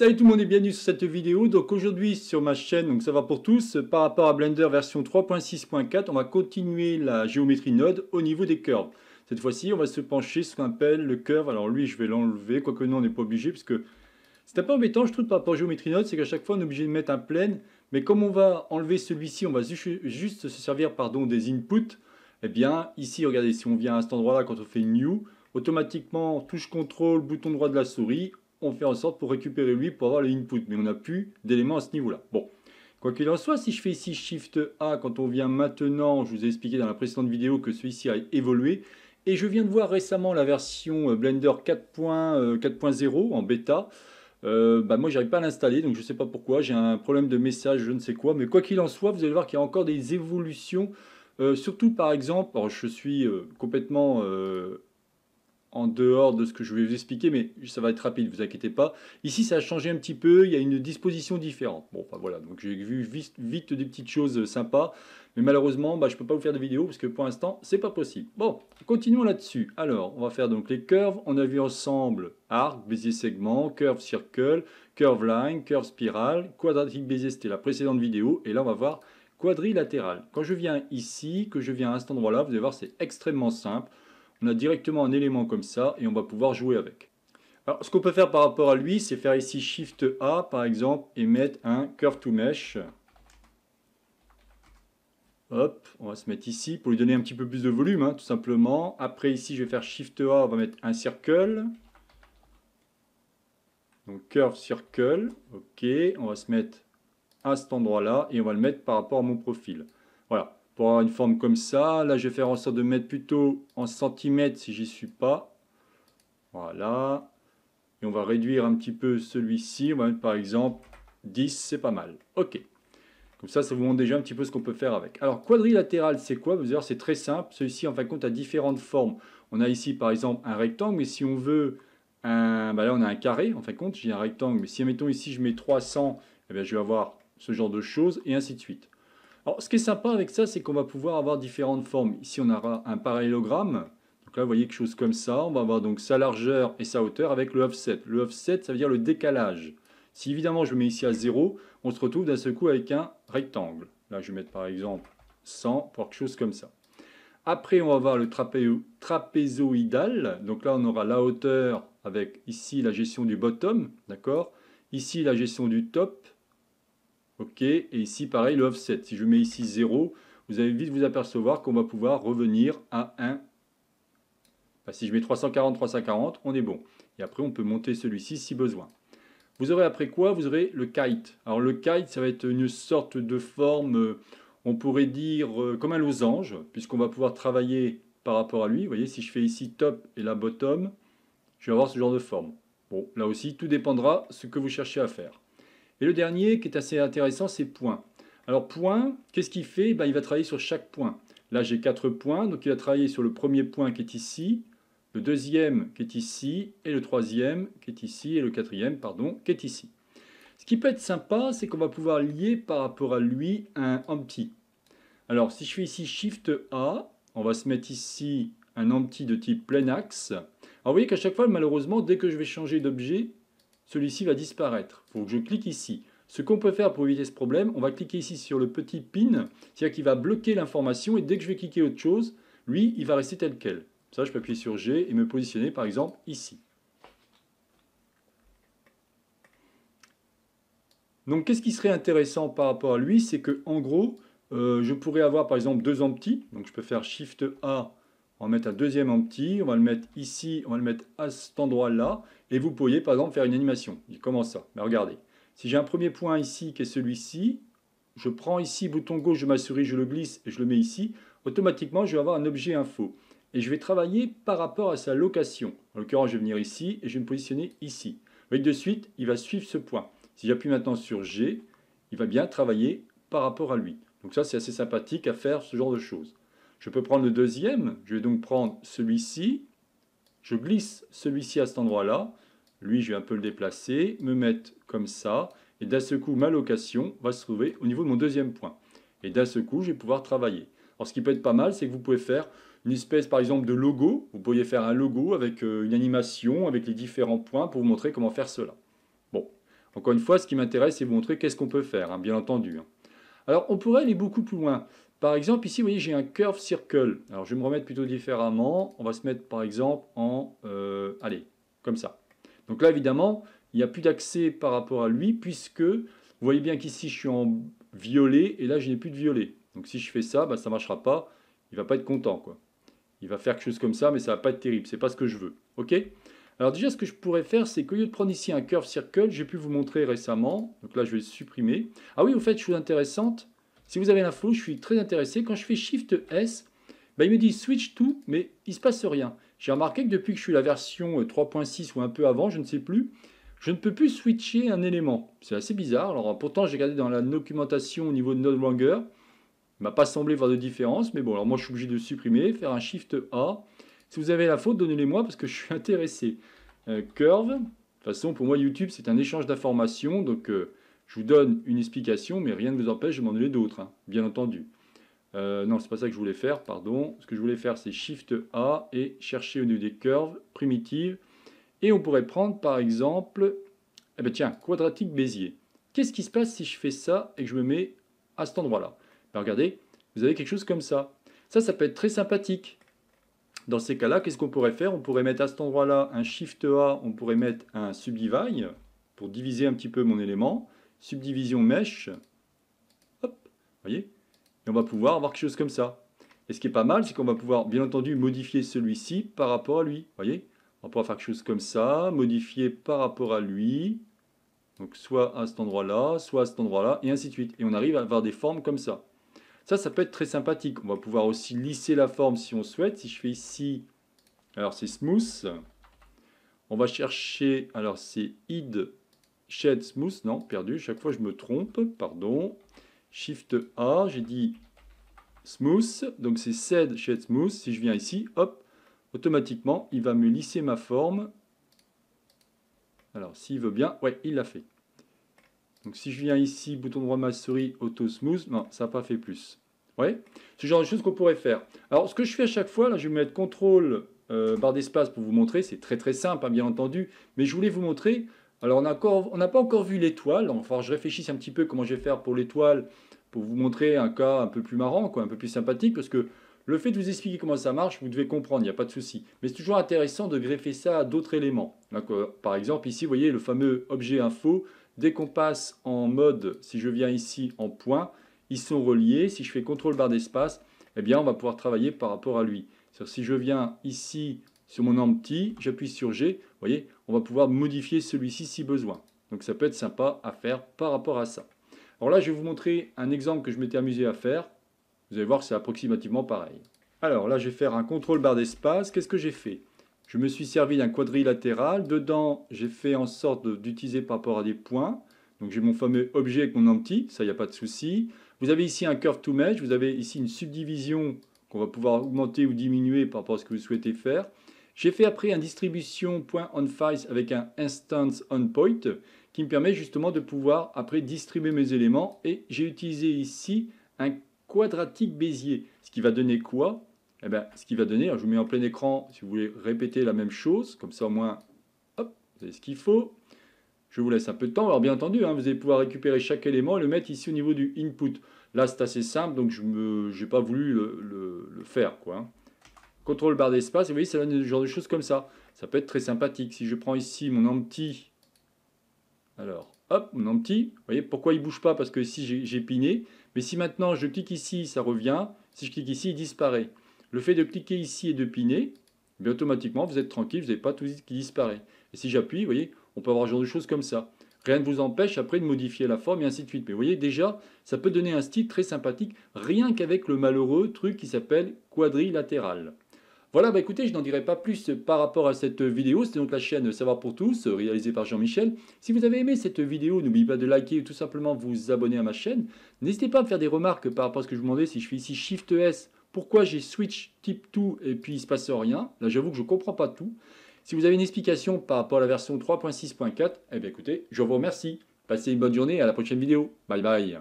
Salut tout le monde et bienvenue sur cette vidéo. Donc aujourd'hui sur ma chaîne, donc ça va pour tous, par rapport à Blender version 3.6.4, on va continuer la géométrie node au niveau des curves. Cette fois-ci, on va se pencher sur ce qu'on appelle le curve. Alors lui, je vais l'enlever, quoique non, on n'est pas obligé, parce que c'est un peu embêtant, je trouve, par rapport à géométrie node, c'est qu'à chaque fois, on est obligé de mettre un plane. Mais comme on va enlever celui-ci, on va juste se servir pardon, des inputs. Eh bien, ici, regardez, si on vient à cet endroit-là, quand on fait New, automatiquement, touche contrôle, bouton droit de la souris, on fait en sorte pour récupérer lui pour avoir l'input. input. Mais on n'a plus d'éléments à ce niveau-là. Bon. Quoi qu'il en soit, si je fais ici Shift A, quand on vient maintenant, je vous ai expliqué dans la précédente vidéo que celui-ci a évolué, et je viens de voir récemment la version euh, Blender 4.0 euh, en bêta, euh, bah moi j'arrive pas à l'installer, donc je ne sais pas pourquoi, j'ai un problème de message, je ne sais quoi, mais quoi qu'il en soit, vous allez voir qu'il y a encore des évolutions, euh, surtout par exemple, je suis complètement en dehors de ce que je vais vous expliquer, mais ça va être rapide, vous inquiétez pas. Ici, ça a changé un petit peu, il y a une disposition différente. Bon, voilà, donc j'ai vu vite, des petites choses sympas, mais malheureusement, bah, je ne peux pas vous faire de vidéo, parce que pour l'instant, c'est pas possible. Bon, continuons là-dessus. Alors, on va faire donc les curves. On a vu ensemble arc, baiser segment, curve circle, curve line, curve spirale, quadratique baiser c'était la précédente vidéo, et là, on va voir quadrilatéral. Quand je viens ici, que je viens à cet endroit-là, vous allez voir, c'est extrêmement simple. On a directement un élément comme ça et on va pouvoir jouer avec. Alors, ce qu'on peut faire par rapport à lui, c'est faire ici Shift A par exemple et mettre un Curve to Mesh. Hop, on va se mettre ici pour lui donner un petit peu plus de volume, hein, tout simplement. Après ici, je vais faire Shift A, on va mettre un circle. Donc Curve Circle, ok, on va se mettre à cet endroit-là et on va le mettre par rapport à mon profil. Voilà, pour une forme comme ça. Là, je vais faire en sorte de mettre plutôt en centimètres si j'y suis pas. Voilà. Et on va réduire un petit peu celui-ci. On va mettre par exemple 10, c'est pas mal. Ok. Comme ça, ça vous montre déjà un petit peu ce qu'on peut faire avec. Alors, quadrilatéral, c'est quoi Vous allez c'est très simple. Celui-ci, en fin de compte, a différentes formes. On a ici, par exemple, un rectangle, mais si on veut un... Bah là, on a un carré, en fin de compte, j'ai un rectangle. Mais si, mettons ici, je mets 300, et eh bien, je vais avoir ce genre de choses, et ainsi de suite. Alors, ce qui est sympa avec ça, c'est qu'on va pouvoir avoir différentes formes. Ici, on aura un parallélogramme. Donc là, vous voyez quelque chose comme ça. On va avoir donc sa largeur et sa hauteur avec le offset. Le offset, ça veut dire le décalage. Si évidemment je mets ici à 0, on se retrouve d'un seul coup avec un rectangle. Là, je vais mettre par exemple 100 pour quelque chose comme ça. Après, on va avoir le trapé trapézoïdal. Donc là, on aura la hauteur avec ici la gestion du bottom, d'accord Ici, la gestion du top, OK Et ici, pareil, le offset. Si je mets ici 0, vous allez vite vous apercevoir qu'on va pouvoir revenir à 1. si je mets 340, 340, on est bon. Et après, on peut monter celui-ci si besoin. Vous aurez après quoi Vous aurez le kite. Alors le kite, ça va être une sorte de forme, euh, on pourrait dire, euh, comme un losange, puisqu'on va pouvoir travailler par rapport à lui. Vous voyez, si je fais ici top et là bottom, je vais avoir ce genre de forme. Bon, là aussi, tout dépendra de ce que vous cherchez à faire. Et le dernier qui est assez intéressant, c'est point. Alors point, qu'est-ce qu'il fait ben, Il va travailler sur chaque point. Là, j'ai quatre points, donc il va travailler sur le premier point qui est ici, le deuxième qui est ici, et le troisième qui est ici, et le quatrième, pardon, qui est ici. Ce qui peut être sympa, c'est qu'on va pouvoir lier par rapport à lui un empty. Alors, si je fais ici Shift A, on va se mettre ici un empty de type plein axe. Alors, vous voyez qu'à chaque fois, malheureusement, dès que je vais changer d'objet, celui-ci va disparaître. Il que je clique ici. Ce qu'on peut faire pour éviter ce problème, on va cliquer ici sur le petit pin, c'est-à-dire qu'il va bloquer l'information et dès que je vais cliquer autre chose, lui, il va rester tel quel. Ça, je peux appuyer sur G et me positionner par exemple ici. Donc, qu'est-ce qui serait intéressant par rapport à lui C'est que, en gros, euh, je pourrais avoir par exemple deux en Donc, je peux faire Shift A on va mettre un deuxième en petit, on va le mettre ici, on va le mettre à cet endroit-là. Et vous pourriez par exemple faire une animation. Comment ça Mais regardez, si j'ai un premier point ici qui est celui-ci, je prends ici, bouton gauche de ma souris, je le glisse et je le mets ici, automatiquement je vais avoir un objet info. Et je vais travailler par rapport à sa location. En l'occurrence, je vais venir ici et je vais me positionner ici. Vous voyez, de suite, il va suivre ce point. Si j'appuie maintenant sur G, il va bien travailler par rapport à lui. Donc ça, c'est assez sympathique à faire ce genre de choses. Je peux prendre le deuxième, je vais donc prendre celui-ci, je glisse celui-ci à cet endroit-là, lui je vais un peu le déplacer, me mettre comme ça, et d'un seul coup ma location va se trouver au niveau de mon deuxième point. Et d'un seul coup je vais pouvoir travailler. Alors ce qui peut être pas mal, c'est que vous pouvez faire une espèce par exemple de logo, vous pourriez faire un logo avec euh, une animation, avec les différents points pour vous montrer comment faire cela. Bon, encore une fois, ce qui m'intéresse, c'est vous montrer qu'est-ce qu'on peut faire, hein, bien entendu. Hein. Alors on pourrait aller beaucoup plus loin. Par exemple, ici, vous voyez, j'ai un curve circle. Alors, je vais me remettre plutôt différemment. On va se mettre, par exemple, en... Euh, allez, comme ça. Donc là, évidemment, il n'y a plus d'accès par rapport à lui, puisque vous voyez bien qu'ici, je suis en violet, et là, je n'ai plus de violet. Donc, si je fais ça, bah, ça ne marchera pas. Il ne va pas être content, quoi. Il va faire quelque chose comme ça, mais ça ne va pas être terrible. C'est pas ce que je veux. OK Alors déjà, ce que je pourrais faire, c'est qu'au lieu de prendre ici un curve circle, j'ai pu vous montrer récemment. Donc là, je vais le supprimer. Ah oui, au fait, chose intéressante, si vous avez l'info, je suis très intéressé. Quand je fais Shift S, bah, il me dit Switch tout, mais il ne se passe rien. J'ai remarqué que depuis que je suis la version 3.6 euh, ou un peu avant, je ne sais plus, je ne peux plus switcher un élément. C'est assez bizarre. Alors pourtant, j'ai regardé dans la documentation au niveau de Node longueur, Il m'a pas semblé voir de différence, mais bon, alors moi je suis obligé de supprimer, faire un Shift A. Si vous avez la faute, donnez-les-moi parce que je suis intéressé. Euh, curve, de toute façon, pour moi, YouTube, c'est un échange d'informations. Donc, euh, je vous donne une explication, mais rien ne vous empêche de m'en donner d'autres, hein, bien entendu. Euh, non, ce n'est pas ça que je voulais faire, pardon. Ce que je voulais faire, c'est Shift A et chercher au niveau des curves primitives. Et on pourrait prendre, par exemple, eh ben tiens, quadratique Bézier. Qu'est-ce qui se passe si je fais ça et que je me mets à cet endroit-là ben, Regardez, vous avez quelque chose comme ça. Ça, ça peut être très sympathique. Dans ces cas-là, qu'est-ce qu'on pourrait faire On pourrait mettre à cet endroit-là un Shift A, on pourrait mettre un Subdivide pour diviser un petit peu mon élément subdivision mesh, hop, voyez, et on va pouvoir avoir quelque chose comme ça. Et ce qui est pas mal, c'est qu'on va pouvoir, bien entendu, modifier celui-ci par rapport à lui, voyez. On va pouvoir faire quelque chose comme ça, modifier par rapport à lui, donc soit à cet endroit-là, soit à cet endroit-là, et ainsi de suite. Et on arrive à avoir des formes comme ça. Ça, ça peut être très sympathique. On va pouvoir aussi lisser la forme si on souhaite. Si je fais ici, alors c'est smooth. On va chercher, alors c'est id Shed Smooth, non, perdu, chaque fois je me trompe, pardon. Shift A, j'ai dit Smooth, donc c'est Shed Shed Smooth. Si je viens ici, hop, automatiquement, il va me lisser ma forme. Alors, s'il veut bien, ouais, il l'a fait. Donc, si je viens ici, bouton droit ma souris, Auto Smooth, non, ça n'a pas fait plus. Ouais, ce genre de choses qu'on pourrait faire. Alors, ce que je fais à chaque fois, là, je vais mettre CTRL, euh, barre d'espace pour vous montrer. C'est très, très simple, hein, bien entendu. Mais je voulais vous montrer alors, on n'a pas encore vu l'étoile. Enfin, je réfléchisse un petit peu comment je vais faire pour l'étoile, pour vous montrer un cas un peu plus marrant, un peu plus sympathique, parce que le fait de vous expliquer comment ça marche, vous devez comprendre, il n'y a pas de souci. Mais c'est toujours intéressant de greffer ça à d'autres éléments. par exemple, ici, vous voyez le fameux objet info. Dès qu'on passe en mode, si je viens ici en point, ils sont reliés. Si je fais contrôle barre d'espace, eh bien, on va pouvoir travailler par rapport à lui. Si je viens ici sur mon petit, j'appuie sur G. Vous voyez, on va pouvoir modifier celui-ci si besoin. Donc ça peut être sympa à faire par rapport à ça. Alors là, je vais vous montrer un exemple que je m'étais amusé à faire. Vous allez voir, c'est approximativement pareil. Alors là, je vais faire un contrôle barre d'espace. Qu'est-ce que j'ai fait Je me suis servi d'un quadrilatéral. Dedans, j'ai fait en sorte d'utiliser par rapport à des points. Donc j'ai mon fameux objet avec mon empty, ça, il n'y a pas de souci. Vous avez ici un curve to mesh, vous avez ici une subdivision qu'on va pouvoir augmenter ou diminuer par rapport à ce que vous souhaitez faire. J'ai fait après un distribution.onFiles avec un instance onPoint qui me permet justement de pouvoir après distribuer mes éléments et j'ai utilisé ici un quadratique Bézier. Ce qui va donner quoi eh bien, ce qui va donner, je vous mets en plein écran si vous voulez répéter la même chose, comme ça au moins, hop, vous avez ce qu'il faut. Je vous laisse un peu de temps. Alors bien entendu, hein, vous allez pouvoir récupérer chaque élément et le mettre ici au niveau du input. Là, c'est assez simple, donc je n'ai pas voulu le, faire. Quoi, hein contrôle barre d'espace, et vous voyez, ça donne des genre de choses comme ça. Ça peut être très sympathique. Si je prends ici mon empty, alors, hop, mon empty, vous voyez, pourquoi il ne bouge pas Parce que si j'ai piné. Mais si maintenant, je clique ici, ça revient. Si je clique ici, il disparaît. Le fait de cliquer ici et de piner, eh automatiquement, vous êtes tranquille, vous n'avez pas tout qui disparaît. Et si j'appuie, vous voyez, on peut avoir ce genre de choses comme ça. Rien ne vous empêche après de modifier la forme et ainsi de suite. Mais vous voyez, déjà, ça peut donner un style très sympathique, rien qu'avec le malheureux truc qui s'appelle quadrilatéral. Voilà, bah écoutez, je n'en dirai pas plus par rapport à cette vidéo. C'est donc la chaîne Savoir pour tous, réalisée par Jean-Michel. Si vous avez aimé cette vidéo, n'oubliez pas de liker ou tout simplement vous abonner à ma chaîne. N'hésitez pas à me faire des remarques par rapport à ce que je vous demandais. Si je fais ici Shift S, pourquoi j'ai Switch type tout et puis il ne se passe rien Là, j'avoue que je ne comprends pas tout. Si vous avez une explication par rapport à la version 3.6.4, eh bien écoutez, je vous remercie. Passez une bonne journée et à la prochaine vidéo. Bye bye